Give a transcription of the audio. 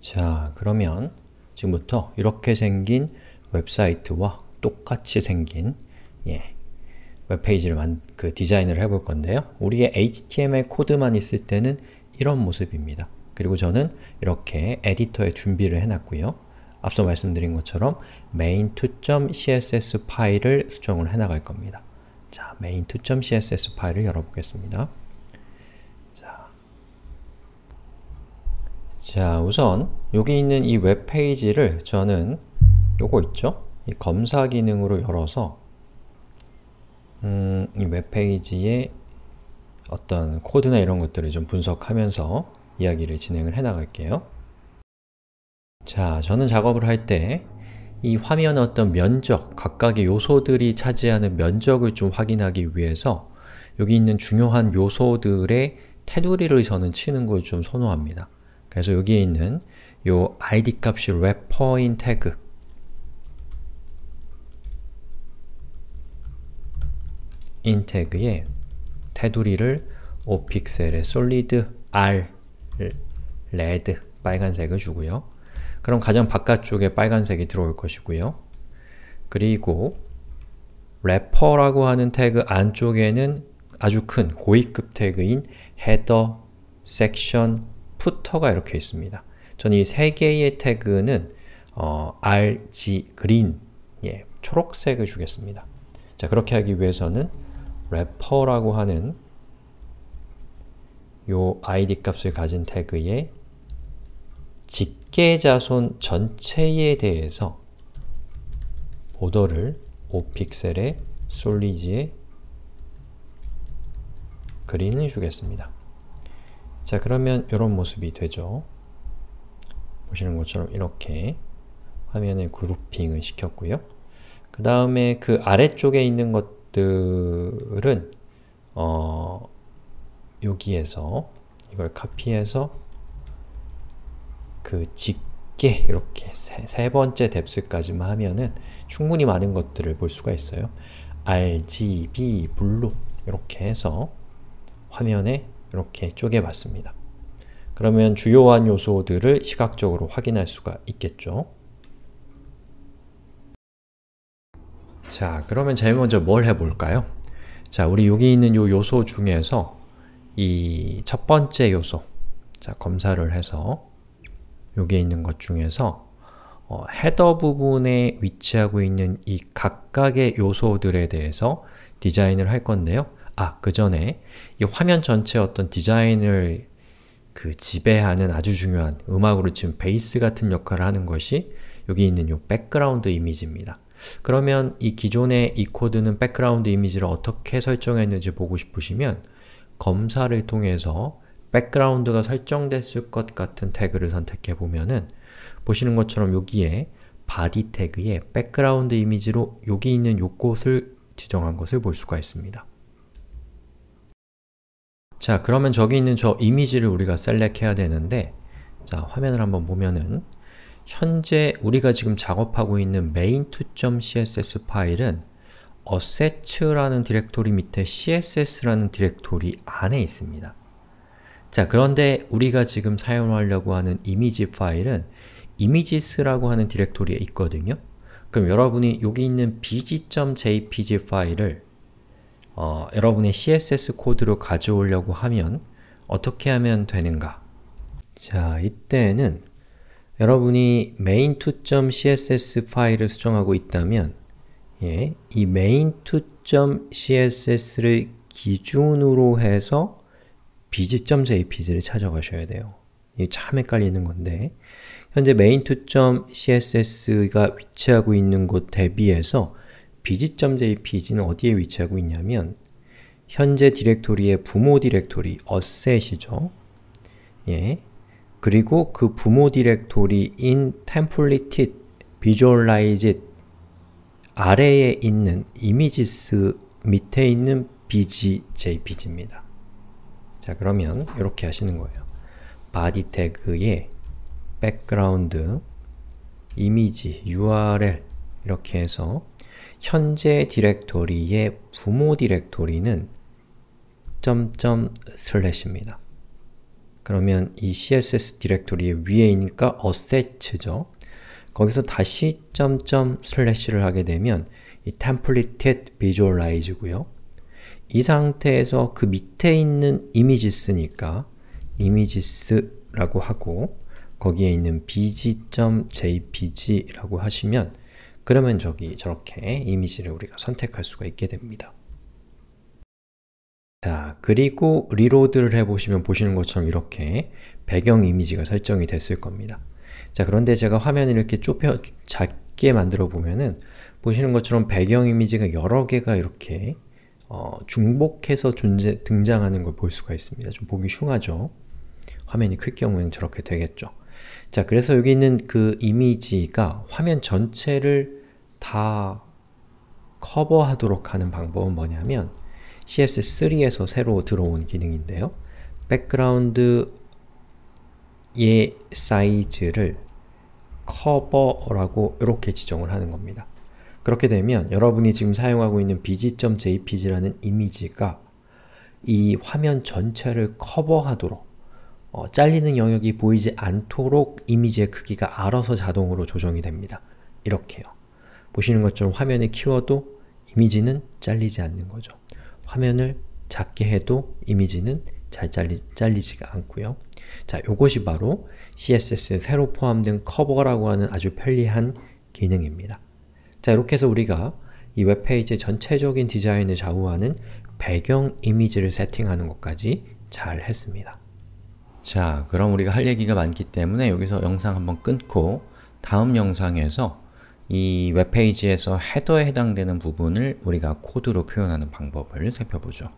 자, 그러면 지금부터 이렇게 생긴 웹사이트와 똑같이 생긴 예, 웹페이지를 만, 그 디자인을 해볼 건데요. 우리의 HTML 코드만 있을 때는 이런 모습입니다. 그리고 저는 이렇게 에디터에 준비를 해놨고요. 앞서 말씀드린 것처럼 main2.css 파일을 수정을 해나갈 겁니다. 자, main2.css 파일을 열어보겠습니다. 자 우선 여기 있는 이 웹페이지를 저는 요거 있죠? 이 검사 기능으로 열어서 음, 이 웹페이지의 어떤 코드나 이런 것들을 좀 분석하면서 이야기를 진행을 해나갈게요. 자, 저는 작업을 할 때 이 화면의 어떤 면적, 각각의 요소들이 차지하는 면적을 좀 확인하기 위해서 여기 있는 중요한 요소들의 테두리를 저는 치는 걸 좀 선호합니다. 그래서 여기에 있는 요 id 값이 wrapper인 태그 인 태그에 테두리를 5픽셀의 solid r red 빨간색을 주고요. 그럼 가장 바깥쪽에 빨간색이 들어올 것이고요. 그리고 래퍼라고 하는 태그 안쪽에는 아주 큰 고위급 태그인 header, section, 푸터가 이렇게 있습니다. 저는 이 세 개의 태그는 어, RG 그린 예, 초록색을 주겠습니다. 자 그렇게 하기 위해서는 래퍼라고 하는 요 id 값을 가진 태그의 직계자손 전체에 대해서 보더를 5픽셀의 솔리지에 그린을 주겠습니다. 자 그러면 이런 모습이 되죠. 보시는 것처럼 이렇게 화면에 그룹핑을 시켰고요. 그 다음에 그 아래쪽에 있는 것들은 어, 여기에서 이걸 카피해서 그 직계 이렇게 세, 세 번째 뎁스까지만 하면은 충분히 많은 것들을 볼 수가 있어요. RGB 블루 이렇게 해서 화면에 이렇게 쪼개봤습니다. 그러면 주요한 요소들을 시각적으로 확인할 수가 있겠죠. 자, 그러면 제일 먼저 뭘 해볼까요? 자, 우리 여기 있는 요 요소 중에서 이 첫 번째 요소 자, 검사를 해서 여기 있는 것 중에서 어, 헤더 부분에 위치하고 있는 이 각각의 요소들에 대해서 디자인을 할 건데요. 아, 그 전에 이 화면 전체 의 어떤 디자인을 그 지배하는 아주 중요한 음악으로 지금 베이스 같은 역할을 하는 것이 여기 있는 이 백그라운드 이미지입니다. 그러면 이 기존의 이 코드는 백그라운드 이미지를 어떻게 설정했는지 보고 싶으시면 검사를 통해서 백그라운드가 설정됐을 것 같은 태그를 선택해 보면은 보시는 것처럼 여기에 바디 태그에 백그라운드 이미지로 여기 있는 요곳을 지정한 것을 볼 수가 있습니다. 자, 그러면 저기 있는 저 이미지를 우리가 셀렉해야 되는데 자, 화면을 한번 보면은 현재 우리가 지금 작업하고 있는 main2.css 파일은 asset라는 디렉토리 밑에 css라는 디렉토리 안에 있습니다. 자, 그런데 우리가 지금 사용하려고 하는 이미지 파일은 images라고 하는 디렉토리에 있거든요. 그럼 여러분이 여기 있는 bg.jpg 파일을 어, 여러분의 CSS 코드로 가져오려고 하면 어떻게 하면 되는가? 자, 이때는 여러분이 main2.css 파일을 수정하고 있다면 예, 이 main2.css를 기준으로 해서 bg.jpg를 찾아가셔야 돼요. 이게 참 헷갈리는 건데 현재 main2.css가 위치하고 있는 곳 대비해서 bg.jpg는 어디에 위치하고 있냐면 현재 디렉토리의 부모 디렉토리 어셋이죠. 예. 그리고 그 부모 디렉토리인 templated, visualized 아래에 있는 images 밑에 있는 bg.jpg입니다. 자 그러면 이렇게 하시는 거예요. body 태그에 background, 이미지, url 이렇게 해서 현재 디렉토리의 부모 디렉토리는 점점 슬래시입니다. 그러면 이 css 디렉토리의 위에이니까 어셋이죠. 거기서 다시 점점 슬래시를 하게 되면 이 templated visualize고요. 이 상태에서 그 밑에 있는 이미지스니까 이미지스라고 하고 거기에 있는 bg.jpg라고 하시면 그러면 저기 저렇게 이미지를 우리가 선택할 수가 있게 됩니다. 자, 그리고 리로드를 해보시면 보시는 것처럼 이렇게 배경 이미지가 설정이 됐을 겁니다. 자, 그런데 제가 화면을 이렇게 좁혀 작게 만들어 보면은 보시는 것처럼 배경 이미지가 여러 개가 이렇게 어, 중복해서 존재, 등장하는 걸 볼 수가 있습니다. 좀 보기 흉하죠? 화면이 클 경우에는 저렇게 되겠죠. 자, 그래서 여기 있는 그 이미지가 화면 전체를 다 커버하도록 하는 방법은 뭐냐면 CSS3에서 새로 들어온 기능인데요. 백그라운드의 사이즈를 커버라고 이렇게 지정을 하는 겁니다. 그렇게 되면 여러분이 지금 사용하고 있는 bg.jpg라는 이미지가 이 화면 전체를 커버하도록 어, 잘리는 영역이 보이지 않도록 이미지의 크기가 알아서 자동으로 조정이 됩니다. 이렇게요. 보시는 것처럼 화면에 키워도 이미지는 잘리지 않는 거죠. 화면을 작게 해도 이미지는 잘 잘리, 잘리지가 않고요. 자, 이것이 바로 CSS에 새로 포함된 커버라고 하는 아주 편리한 기능입니다. 자, 이렇게 해서 우리가 이 웹페이지 의 전체적인 디자인을 좌우하는 배경 이미지를 세팅하는 것까지 잘 했습니다. 자, 그럼 우리가 할 얘기가 많기 때문에 여기서 영상 한번 끊고 다음 영상에서 이 웹페이지에서 헤더에 해당되는 부분을 우리가 코드로 표현하는 방법을 살펴보죠.